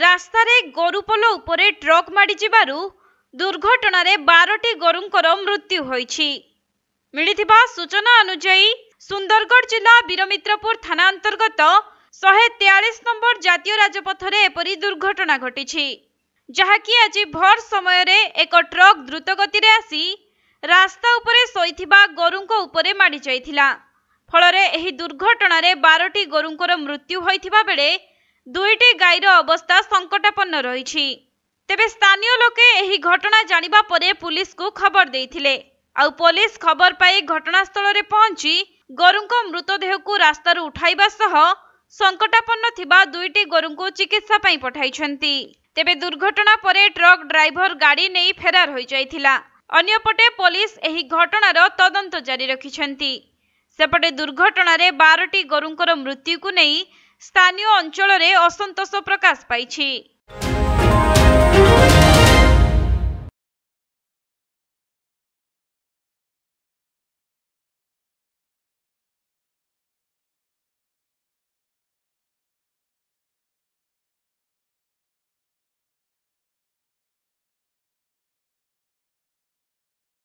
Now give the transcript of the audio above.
ରାସ୍ତାରେ ଗୋରୁ ପୋଲ ଉପରେ ଟ୍ରକ୍ ମାଡ଼ିଯିବାରୁ ଦୁର୍ଘଟଣାରେ ବାରଟି ଗୋରୁଙ୍କର ମୃତ୍ୟୁ ହୋଇଛି ମିଳିଥିବା ସୂଚନା ଅନୁଯାୟୀ ସୁନ୍ଦରଗଡ଼ ଜିଲ୍ଲା ବୀରମିତ୍ରପୁର ଥାନା ଅନ୍ତର୍ଗତ ଶହେ ତେୟାଳିଶ ନମ୍ବର ଜାତୀୟ ରାଜପଥରେ ଏପରି ଦୁର୍ଘଟଣା ଘଟିଛି ଯାହାକି ଆଜି ଭୋର ସମୟରେ ଏକ ଟ୍ରକ୍ ଦ୍ରୁତଗତିରେ ଆସି ରାସ୍ତା ଉପରେ ଶୋଇଥିବା ଗୋରୁଙ୍କ ଉପରେ ମାଡ଼ିଯାଇଥିଲା ଫଳରେ ଏହି ଦୁର୍ଘଟଣାରେ ବାରଟି ଗୋରୁଙ୍କର ମୃତ୍ୟୁ ହୋଇଥିବା ବେଳେ ଦୁଇଟି ଗାଈର ଅବସ୍ଥା ସଂକଟାପନ୍ନ ରହିଛି ତେବେ ସ୍ଥାନୀୟ ଲୋକେ ଏହି ଘଟଣା ଜାଣିବା ପରେ ପୁଲିସକୁ ଖବର ଦେଇଥିଲେ ଆଉ ପୋଲିସ ଖବର ପାଇ ଘଟଣାସ୍ଥଳରେ ପହଞ୍ଚି ଗୋରୁଙ୍କ ମୃତଦେହକୁ ରାସ୍ତାରୁ ଉଠାଇବା ସହ ସଂକଟାପନ୍ନ ଥିବା ଦୁଇଟି ଗୋରୁଙ୍କୁ ଚିକିତ୍ସା ପାଇଁ ପଠାଇଛନ୍ତି ତେବେ ଦୁର୍ଘଟଣା ପରେ ଟ୍ରକ୍ ଡ୍ରାଇଭର ଗାଡ଼ି ନେଇ ଫେରାର ହୋଇଯାଇଥିଲା ଅନ୍ୟପଟେ ପୋଲିସ ଏହି ଘଟଣାର ତଦନ୍ତ ଜାରି ରଖିଛନ୍ତି ସେପଟେ ଦୁର୍ଘଟଣାରେ ବାରଟି ଗୋରୁଙ୍କର ମୃତ୍ୟୁକୁ ନେଇ ସ୍ଥାନୀୟ ଅଞ୍ଚଳରେ ଅସନ୍ତୋଷ ପ୍ରକାଶ ପାଇଛି